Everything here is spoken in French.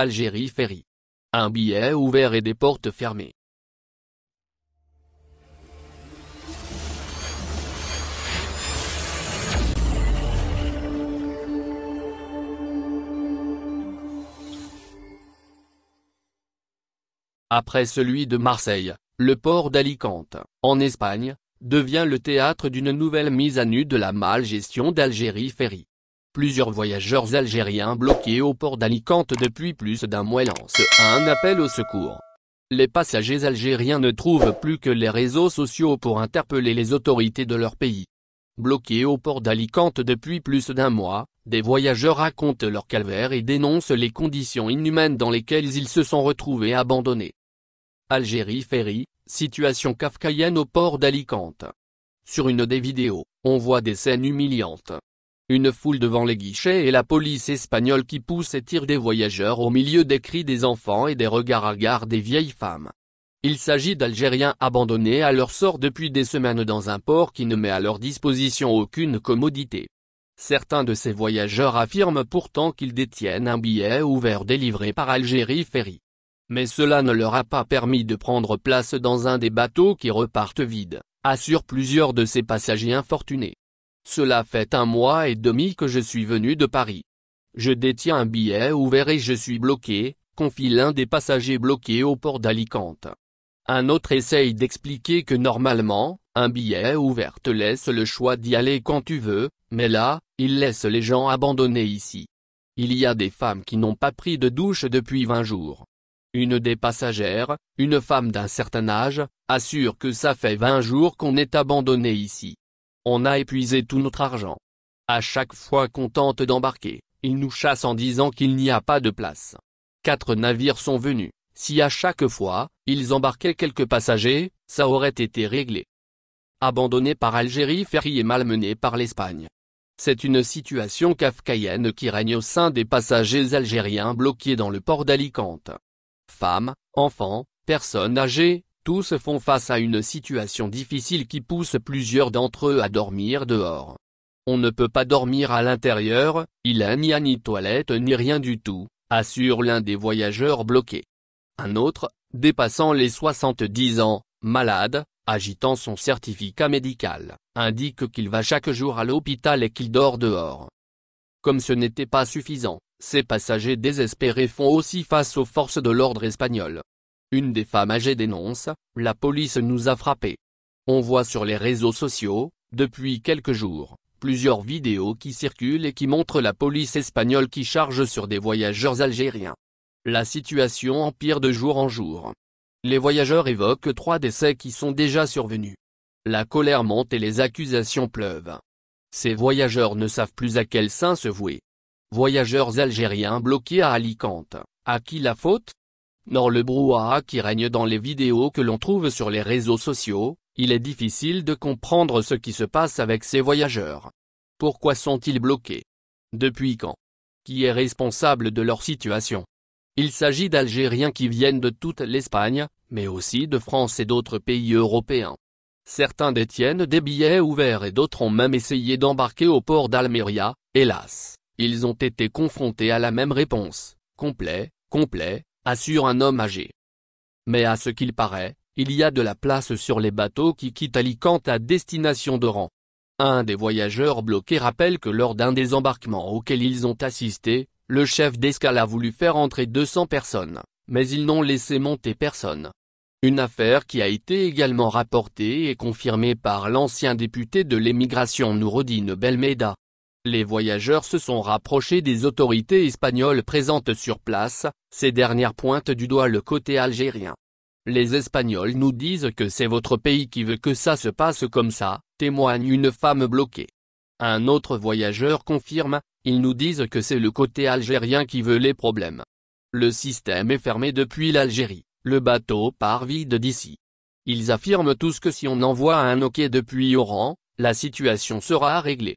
Algérie Ferry. Un billet ouvert et des portes fermées. Après celui de Marseille, le port d'Alicante, en Espagne, devient le théâtre d'une nouvelle mise à nu de la malgestion d'Algérie Ferry. Plusieurs voyageurs algériens bloqués au port d'Alicante depuis plus d'un mois lancent un appel au secours. Les passagers algériens ne trouvent plus que les réseaux sociaux pour interpeller les autorités de leur pays. Bloqués au port d'Alicante depuis plus d'un mois, des voyageurs racontent leur calvaire et dénoncent les conditions inhumaines dans lesquelles ils se sont retrouvés abandonnés. Algérie Ferry, situation kafkaïenne au port d'Alicante. Sur une des vidéos, on voit des scènes humiliantes. Une foule devant les guichets et la police espagnole qui pousse et tire des voyageurs au milieu des cris des enfants et des regards hagards des vieilles femmes. Il s'agit d'Algériens abandonnés à leur sort depuis des semaines dans un port qui ne met à leur disposition aucune commodité. Certains de ces voyageurs affirment pourtant qu'ils détiennent un billet ouvert délivré par Algérie Ferry. Mais cela ne leur a pas permis de prendre place dans un des bateaux qui repartent vides, assurent plusieurs de ces passagers infortunés. Cela fait un mois et demi que je suis venu de Paris. Je détiens un billet ouvert et je suis bloqué, confie l'un des passagers bloqués au port d'Alicante. Un autre essaye d'expliquer que normalement, un billet ouvert te laisse le choix d'y aller quand tu veux, mais là, il laisse les gens abandonnés ici. Il y a des femmes qui n'ont pas pris de douche depuis 20 jours. Une des passagères, une femme d'un certain âge, assure que ça fait 20 jours qu'on est abandonné ici. On a épuisé tout notre argent. À chaque fois qu'on tente d'embarquer, ils nous chassent en disant qu'il n'y a pas de place. Quatre navires sont venus. Si à chaque fois, ils embarquaient quelques passagers, ça aurait été réglé. Abandonné par Algérie, Ferry et malmené par l'Espagne. C'est une situation kafkaïenne qui règne au sein des passagers algériens bloqués dans le port d'Alicante. Femmes, enfants, personnes âgées, tous font face à une situation difficile qui pousse plusieurs d'entre eux à dormir dehors. On ne peut pas dormir à l'intérieur, il n'y a ni toilette ni rien du tout, assure l'un des voyageurs bloqués. Un autre, dépassant les 70 ans, malade, agitant son certificat médical, indique qu'il va chaque jour à l'hôpital et qu'il dort dehors. Comme ce n'était pas suffisant, ces passagers désespérés font aussi face aux forces de l'ordre espagnol, une des femmes âgées dénonce, la police nous a frappés. On voit sur les réseaux sociaux, depuis quelques jours, plusieurs vidéos qui circulent et qui montrent la police espagnole qui charge sur des voyageurs algériens. La situation empire de jour en jour. Les voyageurs évoquent trois décès qui sont déjà survenus. La colère monte et les accusations pleuvent. Ces voyageurs ne savent plus à quel saint se vouer. Voyageurs algériens bloqués à Alicante, à qui la faute nor le brouhaha qui règne dans les vidéos que l'on trouve sur les réseaux sociaux, il est difficile de comprendre ce qui se passe avec ces voyageurs. Pourquoi sont-ils bloqués Depuis quand Qui est responsable de leur situation Il s'agit d'Algériens qui viennent de toute l'Espagne, mais aussi de France et d'autres pays européens. Certains détiennent des billets ouverts et d'autres ont même essayé d'embarquer au port d'Almeria, hélas, ils ont été confrontés à la même réponse, complet, complet, assure un homme âgé. Mais à ce qu'il paraît, il y a de la place sur les bateaux qui quittent Alicante à destination d'Oran. Un des voyageurs bloqués rappelle que lors d'un des embarquements auxquels ils ont assisté, le chef d'escale a voulu faire entrer 200 personnes, mais ils n'ont laissé monter personne. Une affaire qui a été également rapportée et confirmée par l'ancien député de l'émigration Nourodine Belmeda les voyageurs se sont rapprochés des autorités espagnoles présentes sur place, ces dernières pointent du doigt le côté algérien. Les Espagnols nous disent que c'est votre pays qui veut que ça se passe comme ça, témoigne une femme bloquée. Un autre voyageur confirme, ils nous disent que c'est le côté algérien qui veut les problèmes. Le système est fermé depuis l'Algérie, le bateau part vide d'ici. Ils affirment tous que si on envoie un hockey depuis Oran, la situation sera réglée.